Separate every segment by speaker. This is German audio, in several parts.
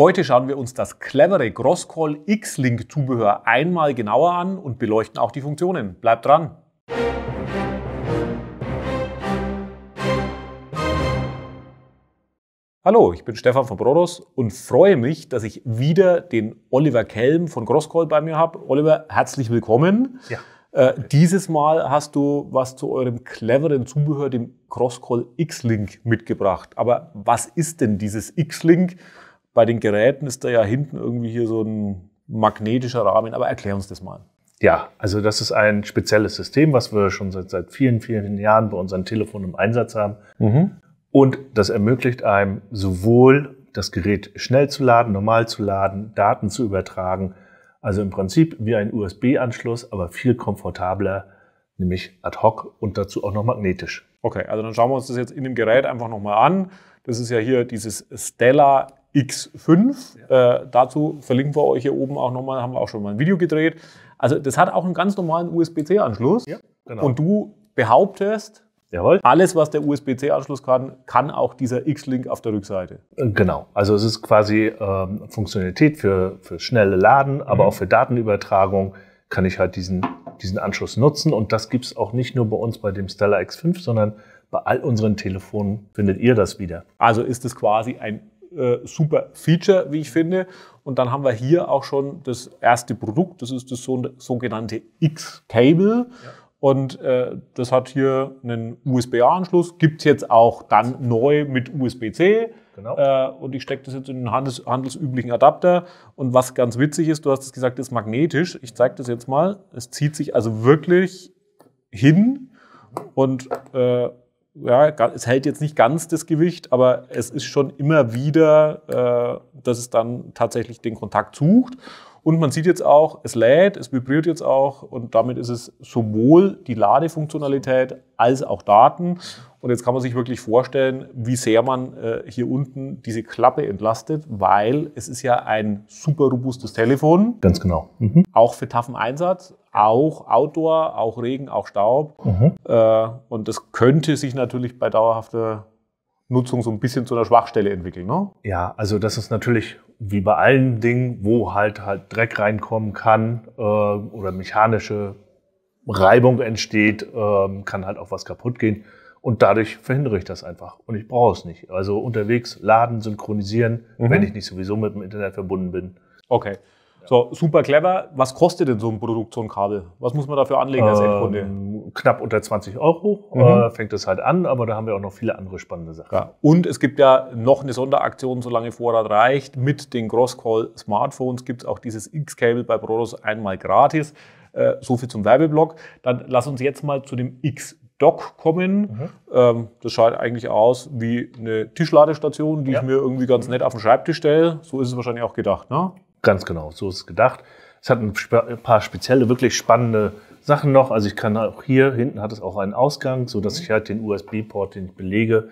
Speaker 1: Heute schauen wir uns das clevere Grosscall X-Link Zubehör einmal genauer an und beleuchten auch die Funktionen. Bleibt dran! Hallo, ich bin Stefan von Brodos und freue mich, dass ich wieder den Oliver Kelm von Grosscall bei mir habe. Oliver, herzlich willkommen. Ja. Äh, dieses Mal hast du was zu eurem cleveren Zubehör, dem Grosscall X-Link, mitgebracht. Aber was ist denn dieses X-Link? Bei den Geräten ist da ja hinten irgendwie hier so ein magnetischer Rahmen, aber erklär uns das mal.
Speaker 2: Ja, also das ist ein spezielles System, was wir schon seit, seit vielen, vielen Jahren bei unseren Telefonen im Einsatz haben. Mhm. Und das ermöglicht einem sowohl das Gerät schnell zu laden, normal zu laden, Daten zu übertragen. Also im Prinzip wie ein USB-Anschluss, aber viel komfortabler, nämlich ad hoc und dazu auch noch magnetisch.
Speaker 1: Okay, also dann schauen wir uns das jetzt in dem Gerät einfach nochmal an. Das ist ja hier dieses Stella X5. Ja. Äh, dazu verlinken wir euch hier oben auch nochmal, haben wir auch schon mal ein Video gedreht. Also das hat auch einen ganz normalen USB-C-Anschluss. Ja, genau. Und du behauptest, Jawohl. Alles, was der USB-C-Anschluss kann, kann auch dieser X-Link auf der Rückseite.
Speaker 2: Äh, genau. Also es ist quasi ähm, Funktionalität für, für schnelle Laden, aber mhm. auch für Datenübertragung kann ich halt diesen, diesen Anschluss nutzen. Und das gibt es auch nicht nur bei uns bei dem Stellar X5, sondern bei all unseren Telefonen findet ihr das wieder.
Speaker 1: Also ist es quasi ein äh, super Feature, wie ich finde. Und dann haben wir hier auch schon das erste Produkt, das ist das sogenannte X-Cable. Ja. Und äh, das hat hier einen USB-A-Anschluss, gibt es jetzt auch dann neu mit USB-C. Genau. Äh, und ich stecke das jetzt in einen handels handelsüblichen Adapter. Und was ganz witzig ist, du hast es gesagt, das ist magnetisch. Ich zeige das jetzt mal. Es zieht sich also wirklich hin und äh, ja, es hält jetzt nicht ganz das Gewicht, aber es ist schon immer wieder, äh, dass es dann tatsächlich den Kontakt sucht. Und man sieht jetzt auch, es lädt, es vibriert jetzt auch und damit ist es sowohl die Ladefunktionalität als auch Daten. Und jetzt kann man sich wirklich vorstellen, wie sehr man äh, hier unten diese Klappe entlastet, weil es ist ja ein super robustes Telefon. Ganz genau. Mhm. Auch für taffen Einsatz auch Outdoor, auch Regen, auch Staub. Mhm. Äh, und das könnte sich natürlich bei dauerhafter Nutzung so ein bisschen zu einer Schwachstelle entwickeln. Ne? Ja,
Speaker 2: also das ist natürlich wie bei allen Dingen, wo halt halt Dreck reinkommen kann äh, oder mechanische Reibung entsteht, äh, kann halt auch was kaputt gehen. Und dadurch verhindere ich das einfach. Und ich brauche es nicht. Also unterwegs laden, synchronisieren, mhm. wenn ich nicht sowieso mit dem Internet verbunden bin. Okay. So, super clever. Was kostet denn so ein Produkt, so ein Kabel? Was muss man dafür anlegen als Endkunde? Ähm, knapp unter 20 Euro mhm. äh, fängt es halt an, aber da haben
Speaker 1: wir auch noch viele andere spannende Sachen. Ja. Und es gibt ja noch eine Sonderaktion, solange Vorrat reicht. Mit den Crosscall-Smartphones gibt es auch dieses X-Cable bei Prodos einmal gratis. Äh, so viel zum Werbeblock. Dann lass uns jetzt mal zu dem X Dock kommen. Mhm. Ähm, das schaut eigentlich aus wie eine Tischladestation, die ja. ich mir irgendwie ganz nett auf den Schreibtisch stelle. So ist es wahrscheinlich auch gedacht. Ne? Ganz genau, so ist es gedacht. Es hat ein paar spezielle, wirklich
Speaker 2: spannende Sachen noch. Also ich kann auch hier hinten hat es auch einen Ausgang, so dass mhm. ich halt den USB-Port, den ich belege,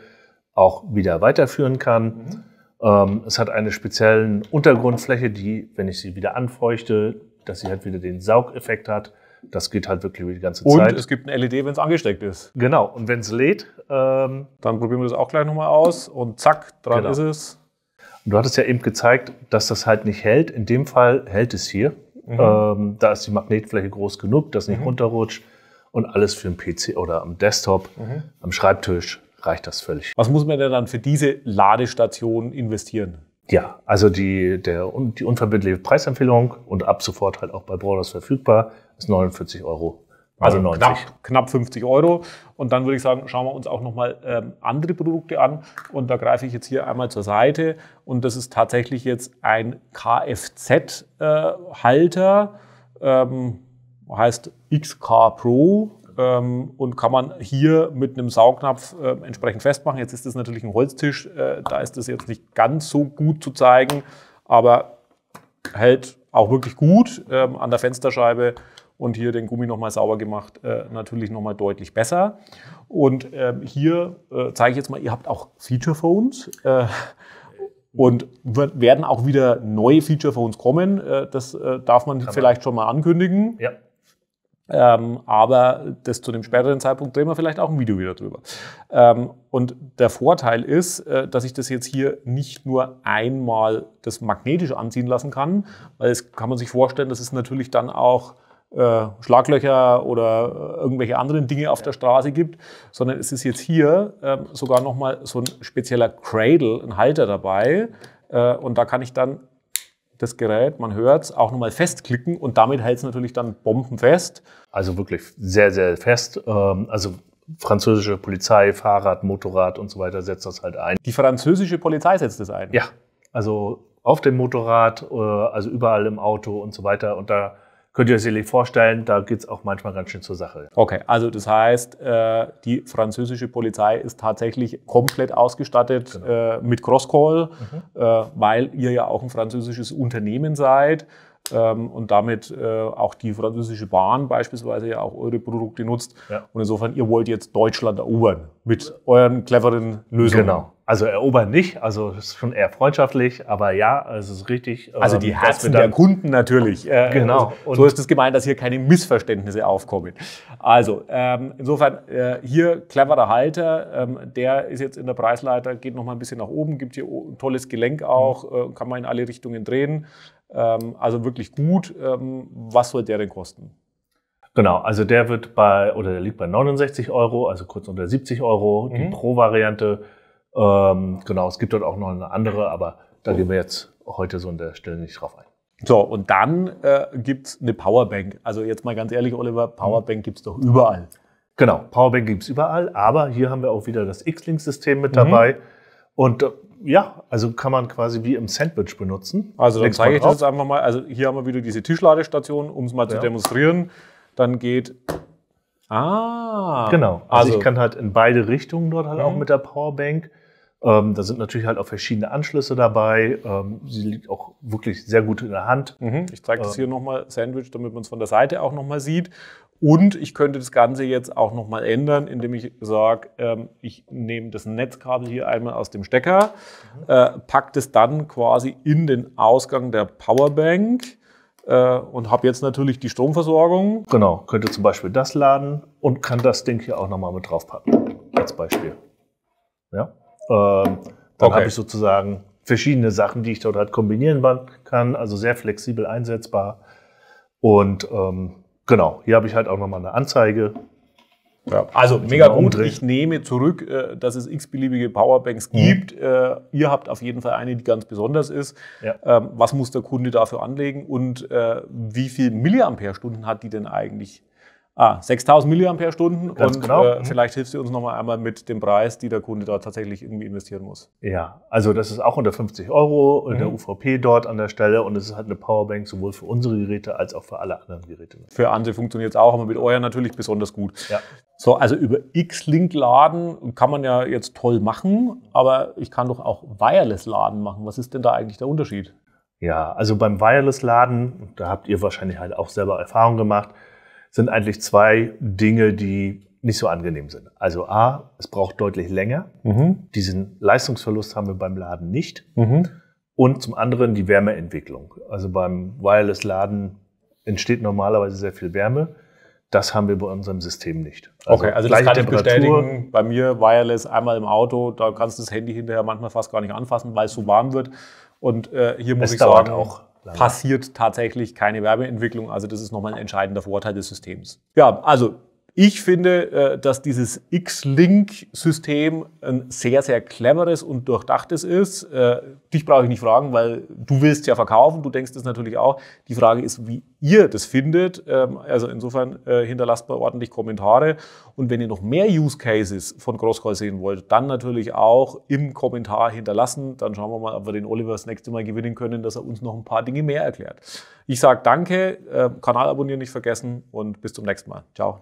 Speaker 2: auch wieder weiterführen kann. Mhm. es hat eine spezielle Untergrundfläche, die, wenn ich sie wieder anfeuchte, dass sie halt wieder den Saugeffekt hat. Das geht halt wirklich über die ganze und Zeit. Und es
Speaker 1: gibt ein LED, wenn es angesteckt ist. Genau. Und wenn es lädt, ähm, dann probieren wir das auch gleich nochmal aus und zack, dran genau. ist es.
Speaker 2: Und du hattest ja eben gezeigt, dass das halt nicht hält. In dem Fall hält es hier. Mhm. Ähm, da ist die Magnetfläche groß genug, dass nicht mhm. runterrutscht. Und alles für den PC oder am Desktop, mhm. am Schreibtisch
Speaker 1: reicht das völlig. Was muss man denn dann für diese Ladestation investieren?
Speaker 2: Ja, also die, der, die unverbindliche Preisempfehlung und ab sofort halt auch bei Borders verfügbar ist 49 Euro also 90. Also
Speaker 1: knapp, knapp 50 Euro. Und dann würde ich sagen, schauen wir uns auch nochmal ähm, andere Produkte an. Und da greife ich jetzt hier einmal zur Seite. Und das ist tatsächlich jetzt ein Kfz-Halter, äh, ähm, heißt XK Pro ähm, und kann man hier mit einem Saugnapf äh, entsprechend festmachen. Jetzt ist das natürlich ein Holztisch, äh, da ist das jetzt nicht ganz so gut zu zeigen, aber hält auch wirklich gut ähm, an der Fensterscheibe und hier den Gummi nochmal sauber gemacht, äh, natürlich nochmal deutlich besser. Und ähm, hier äh, zeige ich jetzt mal, ihr habt auch Feature Phones. Äh, und wird, werden auch wieder neue Feature Phones kommen. Äh, das äh, darf man Kann vielleicht man. schon mal ankündigen. Ja. Ähm, aber das zu dem späteren Zeitpunkt drehen wir vielleicht auch ein Video wieder drüber. Ähm, und der Vorteil ist, äh, dass ich das jetzt hier nicht nur einmal das magnetisch anziehen lassen kann, weil es kann man sich vorstellen, das ist natürlich dann auch äh, Schlaglöcher oder äh, irgendwelche anderen Dinge auf der Straße gibt, sondern es ist jetzt hier ähm, sogar nochmal so ein spezieller Cradle, ein Halter dabei. Äh, und da kann ich dann das Gerät, man hört es, auch nochmal festklicken und damit hält es natürlich dann bombenfest.
Speaker 2: Also wirklich sehr, sehr fest. Ähm, also französische Polizei, Fahrrad, Motorrad und so weiter setzt das halt ein. Die französische Polizei setzt es ein? Ja, also auf dem Motorrad, äh, also überall im Auto und so weiter. Und da könnt ihr euch sicherlich vorstellen, da geht es auch manchmal ganz schön zur Sache.
Speaker 1: Okay, also das heißt, äh, die französische Polizei ist tatsächlich komplett ausgestattet genau. Äh, mit Crosscall, mhm. Äh, weil ihr ja auch ein französisches Unternehmen seid. Ähm, und damit äh, auch die französische Bahn beispielsweise ja auch eure Produkte nutzt. Ja. Und insofern, ihr wollt jetzt Deutschland erobern mit
Speaker 2: euren cleveren Lösungen. Genau. Also erobern nicht, also ist schon eher freundschaftlich, aber ja, es
Speaker 1: ist richtig. Also ähm, die Herzen der Kunden natürlich. Äh, genau. Also, so ist es gemeint, dass hier keine Missverständnisse aufkommen. Also ähm, insofern äh, hier cleverer Halter, ähm, der ist jetzt in der Preisleiter, geht noch mal ein bisschen nach oben, gibt hier ein tolles Gelenk auch, mhm. äh, kann man in alle Richtungen drehen. Ähm, also wirklich gut. Ähm, was soll der denn kosten?
Speaker 2: Genau, also der wird bei, oder der liegt bei 69 Euro, also kurz unter 70 Euro, die mhm. Pro-Variante. Ähm, genau, es gibt dort auch noch eine andere, aber da gehen wir jetzt heute so an der Stelle nicht drauf ein. So, und dann äh, gibt es eine Powerbank. Also jetzt mal ganz ehrlich, Oliver, mhm. Powerbank gibt es doch überall. Genau, Powerbank gibt es überall, aber hier haben wir auch wieder das X-Link-System mit mhm. dabei. Mhm. Und äh, ja, also kann man quasi wie im Sandwich benutzen.
Speaker 1: Also dann zeige ich das jetzt einfach mal. Also hier haben wir wieder diese Tischladestation, um es mal ja. zu demonstrieren. Dann geht. Ah. Genau. Also, also, ich kann halt in beide Richtungen dort halt mhm. auch mit
Speaker 2: der Powerbank ähm, da sind natürlich halt auch verschiedene Anschlüsse dabei. Ähm, sie liegt auch wirklich sehr gut in der Hand.
Speaker 1: Mhm, ich zeige das ähm, hier nochmal Sandwich, damit man es von der Seite auch nochmal sieht. Und ich könnte das Ganze jetzt auch nochmal ändern, indem ich sage, ähm, ich nehme das Netzkabel hier einmal aus dem Stecker, mhm. äh, packe das dann quasi in den Ausgang der Powerbank äh, und habe jetzt natürlich die Stromversorgung. Genau,
Speaker 2: könnte zum Beispiel das laden und kann das Ding hier auch nochmal mit draufpacken, als Beispiel. Ja? Ähm, dann okay. habe ich sozusagen verschiedene Sachen, die ich dort halt kombinieren kann, also sehr flexibel einsetzbar. Und ähm, genau, hier habe ich halt auch nochmal eine Anzeige. Ja, also mega gut. Umdrehen. Ich
Speaker 1: nehme zurück, äh, dass es x-beliebige Powerbanks mhm. gibt. Äh, ihr habt auf jeden Fall eine, die ganz besonders ist. Ja. Ähm, was muss der Kunde dafür anlegen und äh, wie viele Milliampere-Stunden hat die denn eigentlich ah, 6000 Milliampere-Stunden und genau. äh, mhm. vielleicht hilfst du uns nochmal einmal mit dem Preis, die der Kunde dort tatsächlich irgendwie investieren muss. Ja,
Speaker 2: also das ist auch unter 50 Euro mhm. der UVP
Speaker 1: dort an der Stelle und es ist halt eine Powerbank sowohl für unsere Geräte als auch für alle anderen Geräte. Für andere funktioniert es auch, aber mit euer natürlich besonders gut. Ja. So, also über X-Link laden kann man ja jetzt toll machen, aber ich kann doch auch Wireless laden machen. Was ist denn da eigentlich der Unterschied?
Speaker 2: Ja, also beim Wireless laden, da habt ihr wahrscheinlich halt auch selber Erfahrung gemacht sind eigentlich zwei Dinge, die nicht so angenehm sind. Also A, es braucht deutlich länger. Mhm. Diesen Leistungsverlust haben wir beim Laden nicht. Mhm. Und zum anderen die Wärmeentwicklung. Also beim Wireless-Laden entsteht normalerweise sehr viel Wärme. Das haben wir bei unserem System
Speaker 1: nicht. Also okay, also das kann ich bestätigen. Bei mir Wireless einmal im Auto, da kannst du das Handy hinterher manchmal fast gar nicht anfassen, weil es so warm wird. Und äh, hier muss es ich sagen, auch passiert tatsächlich keine Werbeentwicklung. Also das ist nochmal ein entscheidender Vorteil des Systems. Ja, also ich finde, äh, dass dieses X-Link-System ein sehr, sehr cleveres und durchdachtes ist. Äh, dich brauche ich nicht fragen, weil du willst ja verkaufen, du denkst es natürlich auch. Die Frage ist, wie ihr das findet. Ähm, also insofern äh, hinterlasst mal ordentlich Kommentare. Und wenn ihr noch mehr Use Cases von Crosscall sehen wollt, dann natürlich auch im Kommentar hinterlassen. Dann schauen wir mal, ob wir den Oliver das nächste Mal gewinnen können, dass er uns noch ein paar Dinge mehr erklärt. Ich sage danke, Kanal abonnieren nicht vergessen und bis zum nächsten Mal. Ciao.